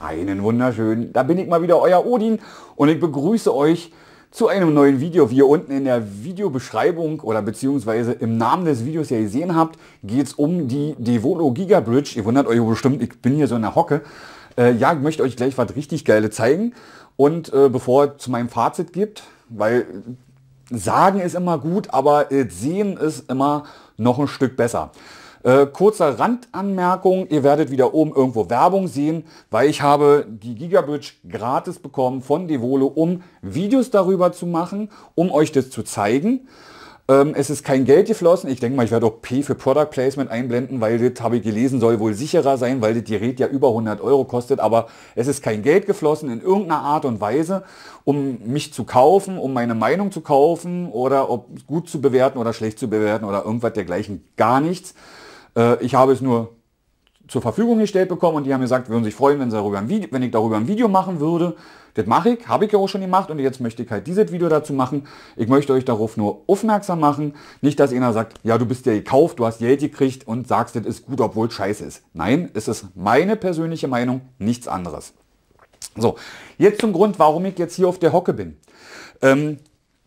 Einen wunderschönen. Da bin ich mal wieder, euer Odin, und ich begrüße euch zu einem neuen Video. Wie ihr unten in der Videobeschreibung oder beziehungsweise im Namen des Videos ja gesehen habt, geht es um die Devolo Giga Bridge. Ihr wundert euch bestimmt, ich bin hier so in der Hocke. Äh, ja, ich möchte euch gleich was richtig Geiles zeigen. Und äh, bevor es zu meinem Fazit gibt, weil sagen ist immer gut, aber sehen ist immer noch ein Stück besser. Äh, kurzer Randanmerkung, ihr werdet wieder oben irgendwo Werbung sehen, weil ich habe die Gigabridge gratis bekommen von Devolo, um Videos darüber zu machen, um euch das zu zeigen. Ähm, es ist kein Geld geflossen. Ich denke mal, ich werde auch P für Product Placement einblenden, weil das habe ich gelesen, soll wohl sicherer sein, weil das Gerät ja über 100 Euro kostet. Aber es ist kein Geld geflossen in irgendeiner Art und Weise, um mich zu kaufen, um meine Meinung zu kaufen oder ob gut zu bewerten oder schlecht zu bewerten oder irgendwas dergleichen. Gar nichts. Äh, ich habe es nur zur Verfügung gestellt bekommen und die haben gesagt, würden sich freuen, wenn, darüber ein Video, wenn ich darüber ein Video machen würde. Das mache ich, habe ich ja auch schon gemacht und jetzt möchte ich halt dieses Video dazu machen. Ich möchte euch darauf nur aufmerksam machen. Nicht, dass einer sagt, ja, du bist ja gekauft, du hast Geld gekriegt und sagst, das ist gut, obwohl es scheiße ist. Nein, es ist meine persönliche Meinung, nichts anderes. So, jetzt zum Grund, warum ich jetzt hier auf der Hocke bin. Ähm,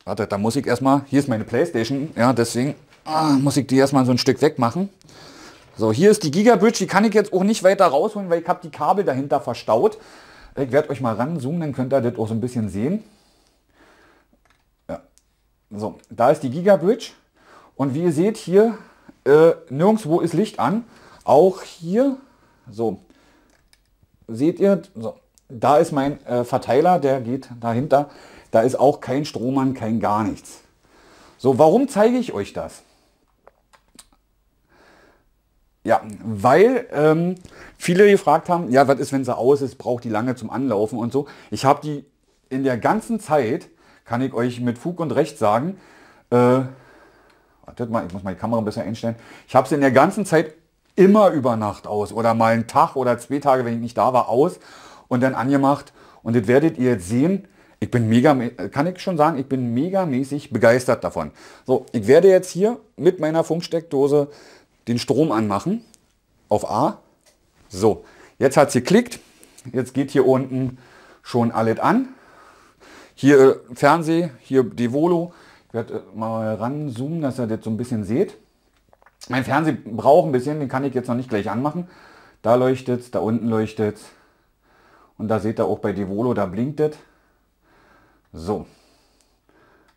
warte, da muss ich erstmal, hier ist meine Playstation, ja, deswegen ah, muss ich die erstmal so ein Stück wegmachen. So, hier ist die Gigabridge, die kann ich jetzt auch nicht weiter rausholen, weil ich habe die Kabel dahinter verstaut. Ich werde euch mal ranzoomen, dann könnt ihr das auch so ein bisschen sehen. Ja. So, da ist die Gigabridge und wie ihr seht hier, äh, nirgendwo ist Licht an. Auch hier, so, seht ihr, so, da ist mein äh, Verteiler, der geht dahinter. Da ist auch kein Strom an, kein gar nichts. So, warum zeige ich euch das? Ja, weil ähm, viele gefragt haben, ja, was ist, wenn sie aus ist, braucht die lange zum Anlaufen und so. Ich habe die in der ganzen Zeit, kann ich euch mit Fug und Recht sagen, äh, wartet mal, ich muss mal die Kamera bisschen einstellen, ich habe sie in der ganzen Zeit immer über Nacht aus oder mal einen Tag oder zwei Tage, wenn ich nicht da war, aus und dann angemacht. Und das werdet ihr jetzt sehen. Ich bin mega, kann ich schon sagen, ich bin megamäßig begeistert davon. So, ich werde jetzt hier mit meiner Funksteckdose den Strom anmachen auf A. So, jetzt hat sie geklickt. Jetzt geht hier unten schon alles an. Hier äh, Fernseh, hier Devolo. Ich werde äh, mal ranzoomen, dass ihr das so ein bisschen seht. Mein Fernseher braucht ein bisschen, den kann ich jetzt noch nicht gleich anmachen. Da leuchtet da unten leuchtet Und da seht ihr auch bei Devolo, da blinkt es. So.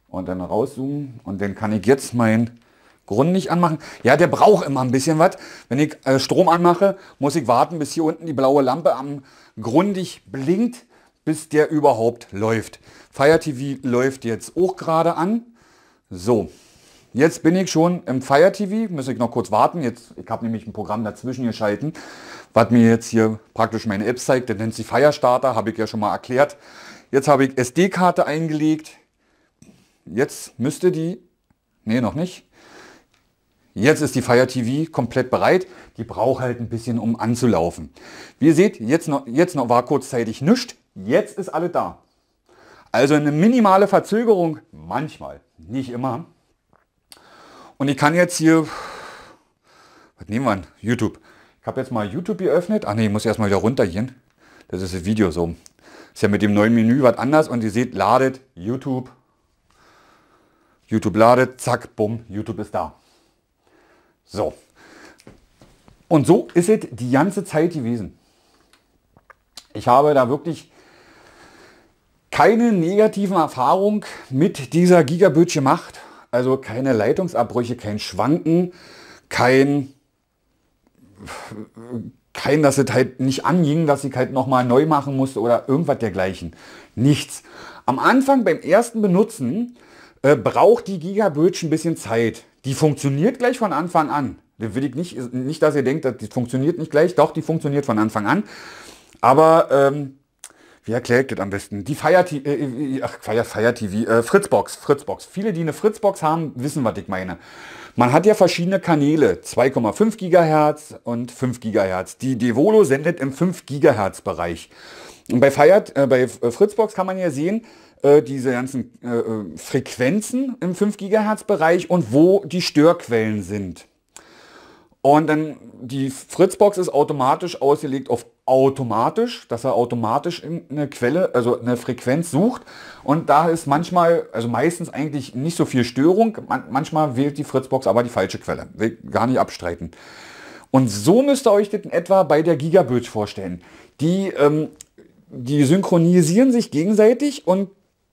Und dann rauszoomen. Und dann kann ich jetzt mein Grund nicht anmachen. Ja, der braucht immer ein bisschen was. Wenn ich äh, Strom anmache, muss ich warten, bis hier unten die blaue Lampe am Grundig blinkt, bis der überhaupt läuft. Fire TV läuft jetzt auch gerade an. So, jetzt bin ich schon im Fire TV. Muss ich noch kurz warten. Jetzt, ich habe nämlich ein Programm dazwischen geschalten, was mir jetzt hier praktisch meine App zeigt. Der nennt sich Fire Starter, habe ich ja schon mal erklärt. Jetzt habe ich SD-Karte eingelegt. Jetzt müsste die... Nee, noch nicht. Jetzt ist die Fire TV komplett bereit. Die braucht halt ein bisschen, um anzulaufen. Wie ihr seht, jetzt noch, jetzt noch war kurzzeitig nichts. Jetzt ist alle da. Also eine minimale Verzögerung, manchmal, nicht immer. Und ich kann jetzt hier, was nehmen wir an? YouTube. Ich habe jetzt mal YouTube geöffnet. Ach nee, ich muss erstmal wieder runter runtergehen. Das ist das Video so. Ist ja mit dem neuen Menü was anders und ihr seht, ladet YouTube. YouTube ladet, zack, bumm, YouTube ist da. So. Und so ist es die ganze Zeit gewesen. Ich habe da wirklich keine negativen Erfahrungen mit dieser Gigabit gemacht. Also keine Leitungsabbrüche, kein Schwanken, kein, kein, dass es halt nicht anging, dass ich halt nochmal neu machen musste oder irgendwas dergleichen. Nichts. Am Anfang beim ersten Benutzen äh, braucht die Gigabridge ein bisschen Zeit. Die funktioniert gleich von Anfang an. Das will ich nicht, nicht, dass ihr denkt, die funktioniert nicht gleich. Doch, die funktioniert von Anfang an. Aber ähm, wie erklärt das am besten? Die Fire TV, äh, äh, ach, Fire, Fire TV, äh, Fritzbox, Fritzbox. Viele, die eine Fritzbox haben, wissen, was ich meine. Man hat ja verschiedene Kanäle, 2,5 Gigahertz und 5 Gigahertz. Die Devolo sendet im 5 Gigahertz Bereich. Und bei, Fire, äh, bei Fritzbox kann man ja sehen, äh, diese ganzen äh, äh Frequenzen im 5 Gigahertz Bereich und wo die Störquellen sind. Und dann die Fritzbox ist automatisch ausgelegt auf automatisch, dass er automatisch eine Quelle, also eine Frequenz sucht. Und da ist manchmal, also meistens eigentlich nicht so viel Störung. Man, manchmal wählt die Fritzbox aber die falsche Quelle. Will gar nicht abstreiten. Und so müsst ihr euch das in etwa bei der Gigabridge vorstellen. Die, ähm, die synchronisieren sich gegenseitig und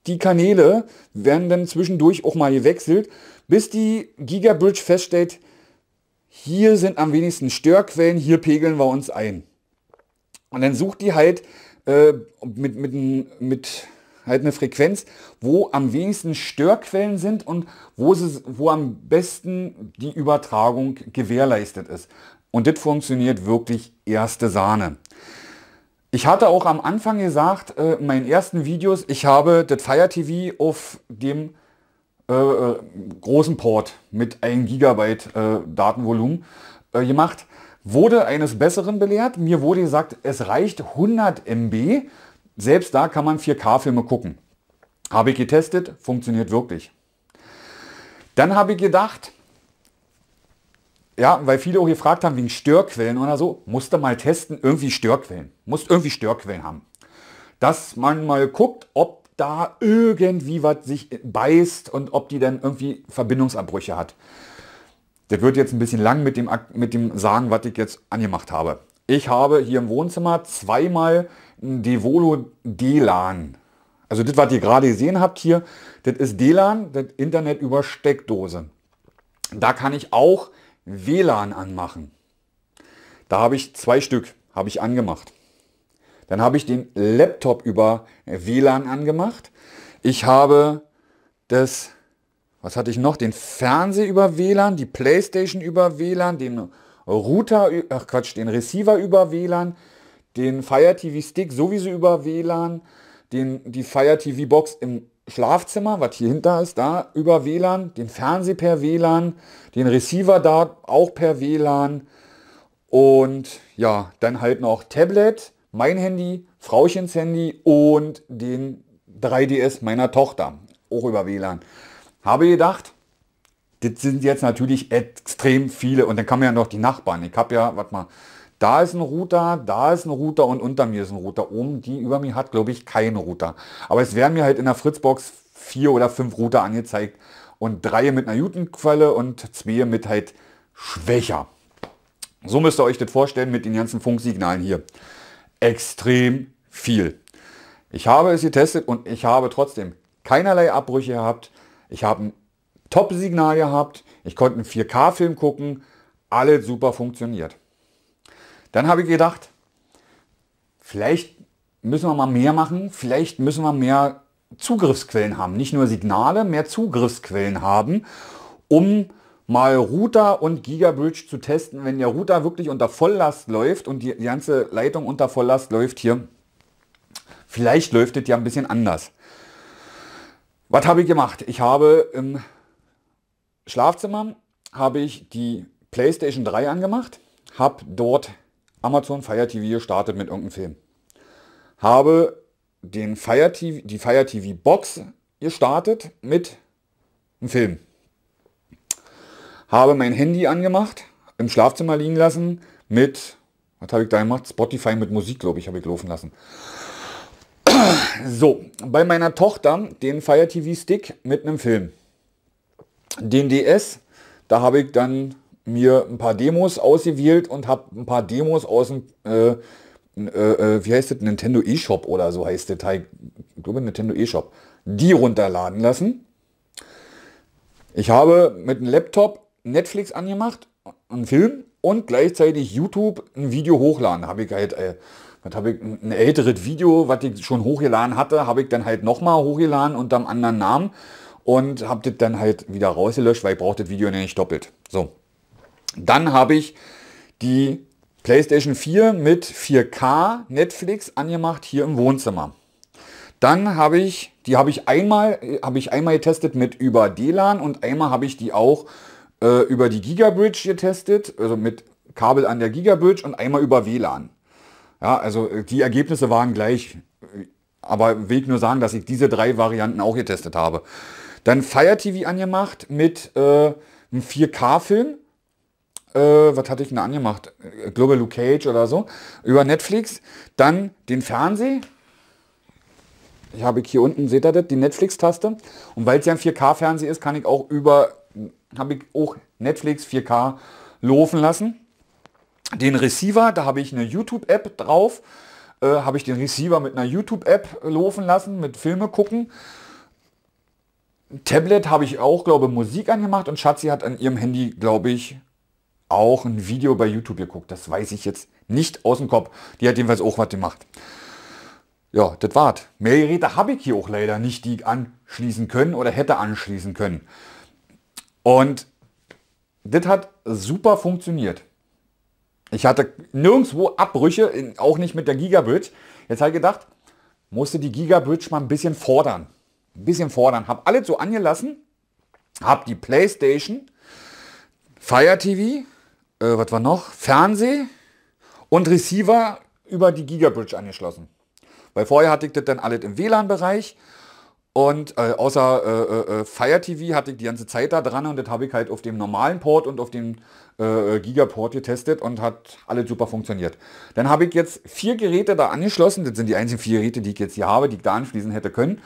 die Kanäle werden dann zwischendurch auch mal gewechselt, bis die Gigabridge feststellt, hier sind am wenigsten Störquellen, hier pegeln wir uns ein. Und dann sucht die halt äh, mit, mit, mit halt eine Frequenz, wo am wenigsten Störquellen sind und wo, sie, wo am besten die Übertragung gewährleistet ist. Und das funktioniert wirklich erste Sahne. Ich hatte auch am Anfang gesagt, äh, in meinen ersten Videos, ich habe das Fire TV auf dem äh, äh, großen Port mit 1 GB äh, Datenvolumen äh, gemacht. Wurde eines Besseren belehrt. Mir wurde gesagt, es reicht 100 MB. Selbst da kann man 4K-Filme gucken. Habe ich getestet, funktioniert wirklich. Dann habe ich gedacht, ja, weil viele auch gefragt haben wegen Störquellen oder so, musste mal testen, irgendwie Störquellen. Muss irgendwie Störquellen haben. Dass man mal guckt, ob da irgendwie was sich beißt und ob die dann irgendwie Verbindungsabbrüche hat. Der wird jetzt ein bisschen lang mit dem, mit dem sagen, was ich jetzt angemacht habe. Ich habe hier im Wohnzimmer zweimal ein Devolo D-LAN. Also das, was ihr gerade gesehen habt hier, das ist D-LAN, das Internet über Steckdose. Da kann ich auch WLAN anmachen. Da habe ich zwei Stück, habe ich angemacht. Dann habe ich den Laptop über WLAN angemacht. Ich habe das, was hatte ich noch, den Fernseher über WLAN, die Playstation über WLAN, den Router, ach Quatsch, den Receiver über WLAN, den Fire TV Stick sowieso über WLAN, den, die Fire TV Box im Schlafzimmer, was hier hinter ist, da über WLAN, den Fernseher per WLAN, den Receiver da auch per WLAN und ja, dann halt noch Tablet, mein Handy, Frauchens Handy und den 3DS meiner Tochter, auch über WLAN. Habe gedacht, das sind jetzt natürlich extrem viele und dann kamen ja noch die Nachbarn. Ich habe ja, warte mal, da ist ein Router, da ist ein Router und unter mir ist ein Router. Oben, die über mir hat, glaube ich, keinen Router. Aber es werden mir halt in der Fritzbox vier oder fünf Router angezeigt und drei mit einer Jutenquelle und zwei mit halt schwächer. So müsst ihr euch das vorstellen mit den ganzen Funksignalen hier. Extrem viel. Ich habe es getestet und ich habe trotzdem keinerlei Abbrüche gehabt. Ich habe ein Top-Signal gehabt. Ich konnte einen 4K-Film gucken. Alles super funktioniert. Dann habe ich gedacht, vielleicht müssen wir mal mehr machen, vielleicht müssen wir mehr Zugriffsquellen haben. Nicht nur Signale, mehr Zugriffsquellen haben, um mal Router und Gigabridge zu testen. Wenn der Router wirklich unter Volllast läuft und die, die ganze Leitung unter Volllast läuft hier, vielleicht läuft es ja ein bisschen anders. Was habe ich gemacht? Ich habe im Schlafzimmer habe ich die PlayStation 3 angemacht, habe dort Amazon Fire TV startet mit irgendeinem Film. Habe den Fire TV, die Fire TV Box gestartet mit einem Film. Habe mein Handy angemacht, im Schlafzimmer liegen lassen mit, was habe ich da gemacht? Spotify mit Musik, glaube ich, habe ich laufen lassen. So, bei meiner Tochter den Fire TV Stick mit einem Film. Den DS, da habe ich dann mir ein paar Demos ausgewählt und habe ein paar Demos aus dem, äh, äh, äh, wie heißt das, Nintendo eShop oder so heißt das, ich glaube Nintendo eShop, die runterladen lassen. Ich habe mit dem Laptop Netflix angemacht, einen Film und gleichzeitig YouTube ein Video hochladen. Habe ich halt, äh, was habe ich, ein älteres Video, was ich schon hochgeladen hatte, habe ich dann halt nochmal hochgeladen unter einem anderen Namen und habe das dann halt wieder rausgelöscht, weil ich brauche das Video nicht doppelt. So. Dann habe ich die PlayStation 4 mit 4K Netflix angemacht hier im Wohnzimmer. Dann habe ich, die habe ich einmal, habe ich einmal getestet mit über DLAN und einmal habe ich die auch äh, über die Gigabridge getestet, also mit Kabel an der Gigabridge und einmal über WLAN. Ja, also äh, die Ergebnisse waren gleich, äh, aber will ich nur sagen, dass ich diese drei Varianten auch getestet habe. Dann Fire TV angemacht mit äh, einem 4K-Film äh, was hatte ich denn angemacht? Äh, Global Luke Cage oder so, über Netflix. Dann den Fernseher. Ich habe hier unten, seht ihr das, die Netflix-Taste. Und weil es ja ein 4K-Fernseher ist, kann ich auch über, habe ich auch Netflix 4K laufen lassen. Den Receiver, da habe ich eine YouTube-App drauf. Äh, habe ich den Receiver mit einer YouTube-App laufen lassen, mit Filme gucken. Tablet habe ich auch, glaube Musik angemacht und Schatzi hat an ihrem Handy, glaube ich, auch ein Video bei YouTube geguckt. Das weiß ich jetzt nicht aus dem Kopf. Die hat jedenfalls auch was gemacht. Ja, das war's. Mehr Geräte habe ich hier auch leider nicht, die ich anschließen können oder hätte anschließen können. Und das hat super funktioniert. Ich hatte nirgendwo Abbrüche, auch nicht mit der Gigabridge. Jetzt habe ich gedacht, musste die Gigabridge mal ein bisschen fordern. Ein bisschen fordern. Habe alles so angelassen, habe die Playstation, Fire TV, äh, was war noch? Fernseh und Receiver über die Gigabridge angeschlossen. Weil vorher hatte ich das dann alles im WLAN-Bereich und äh, außer äh, äh, äh Fire TV hatte ich die ganze Zeit da dran und das habe ich halt auf dem normalen Port und auf dem äh, Gigaport getestet und hat alles super funktioniert. Dann habe ich jetzt vier Geräte da angeschlossen. Das sind die einzigen vier Geräte, die ich jetzt hier habe, die ich da anschließen hätte können.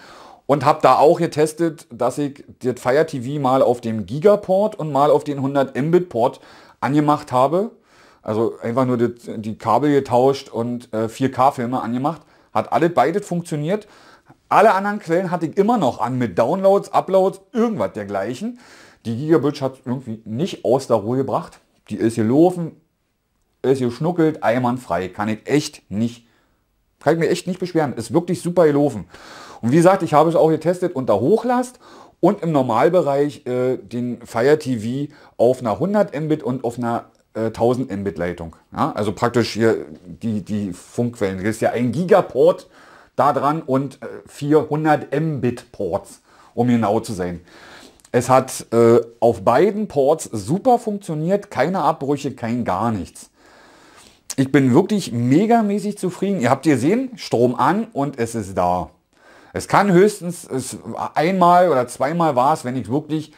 Und habe da auch getestet, dass ich das Fire TV mal auf dem Gigaport und mal auf den 100 Mbit Port angemacht habe. Also einfach nur die, die Kabel getauscht und äh, 4K-Filme angemacht. Hat alle beide funktioniert. Alle anderen Quellen hatte ich immer noch an mit Downloads, Uploads, irgendwas dergleichen. Die Gigabitch hat irgendwie nicht aus der Ruhe gebracht. Die ist gelaufen, ist geschnuckelt, eimernfrei. Kann ich echt nicht, kann ich mir echt nicht beschweren. Ist wirklich super gelaufen. Und wie gesagt, ich habe es auch getestet unter Hochlast und im Normalbereich äh, den Fire TV auf einer 100 Mbit und auf einer äh, 1000 Mbit Leitung. Ja? Also praktisch hier die, die Funkquellen. Das ist ja ein Gigaport da dran und 400 äh, Mbit Ports, um genau zu sein. Es hat äh, auf beiden Ports super funktioniert, keine Abbrüche, kein gar nichts. Ich bin wirklich megamäßig zufrieden. Ihr habt gesehen, Strom an und es ist da. Es kann höchstens, es, einmal oder zweimal war es, wenn ich wirklich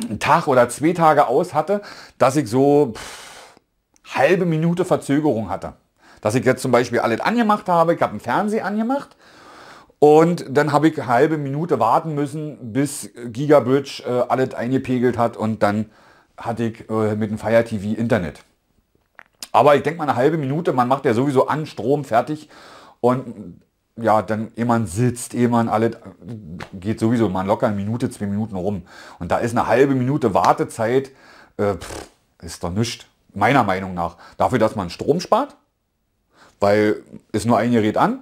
einen Tag oder zwei Tage aus hatte, dass ich so pff, halbe Minute Verzögerung hatte. Dass ich jetzt zum Beispiel alles angemacht habe, ich habe einen Fernseher angemacht und dann habe ich eine halbe Minute warten müssen, bis Gigabridge äh, alles eingepegelt hat und dann hatte ich äh, mit dem Fire TV Internet. Aber ich denke mal eine halbe Minute, man macht ja sowieso an, Strom, fertig. Und ja, dann jemand sitzt, jemand alles geht sowieso mal locker eine Minute, zwei Minuten rum. Und da ist eine halbe Minute Wartezeit, äh, pff, ist doch nichts, meiner Meinung nach. Dafür, dass man Strom spart, weil ist nur ein Gerät an.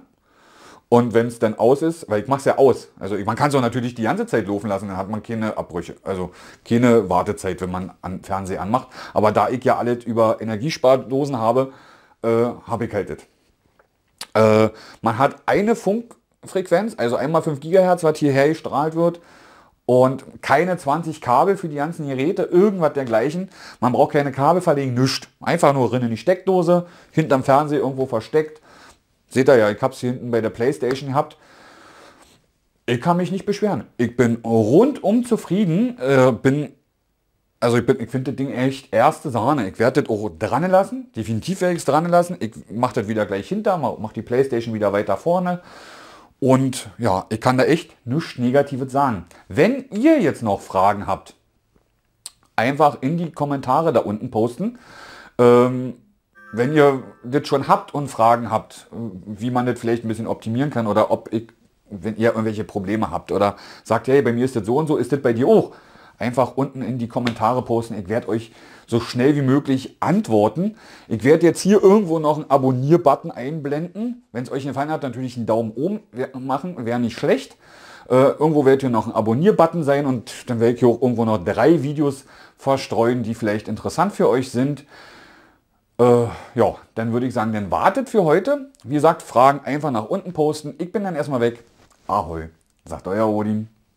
Und wenn es dann aus ist, weil ich mache es ja aus, also man kann es auch natürlich die ganze Zeit laufen lassen, dann hat man keine Abbrüche, also keine Wartezeit, wenn man an Fernsehen anmacht. Aber da ich ja alles über Energiespardosen habe, äh, habe ich halt das. Äh, man hat eine Funkfrequenz, also einmal 5 GHz, was hierher gestrahlt wird und keine 20 Kabel für die ganzen Geräte, irgendwas dergleichen. Man braucht keine Kabel verlegen, nichts. Einfach nur rein in die Steckdose, hinterm Fernseher irgendwo versteckt. Seht ihr ja, ich habe es hier hinten bei der Playstation gehabt. Ich kann mich nicht beschweren. Ich bin rundum zufrieden, äh, bin also ich, ich finde das Ding echt erste Sahne. Ich werde das auch dran lassen. Definitiv werde ich es dran lassen. Ich mache das wieder gleich hinter, mache die Playstation wieder weiter vorne. Und ja, ich kann da echt nichts Negatives sagen. Wenn ihr jetzt noch Fragen habt, einfach in die Kommentare da unten posten. Ähm, wenn ihr das schon habt und Fragen habt, wie man das vielleicht ein bisschen optimieren kann oder ob ich, wenn ihr irgendwelche Probleme habt oder sagt, hey, bei mir ist das so und so, ist das bei dir auch? einfach unten in die Kommentare posten. Ich werde euch so schnell wie möglich antworten. Ich werde jetzt hier irgendwo noch einen Abonnier-Button einblenden. Wenn es euch gefallen hat, natürlich einen Daumen oben machen, wäre nicht schlecht. Äh, irgendwo wird hier noch ein Abonnier-Button sein und dann werde ich hier auch irgendwo noch drei Videos verstreuen, die vielleicht interessant für euch sind. Äh, ja, dann würde ich sagen, dann wartet für heute. Wie gesagt, Fragen einfach nach unten posten. Ich bin dann erstmal weg. Ahoi, sagt euer Odin.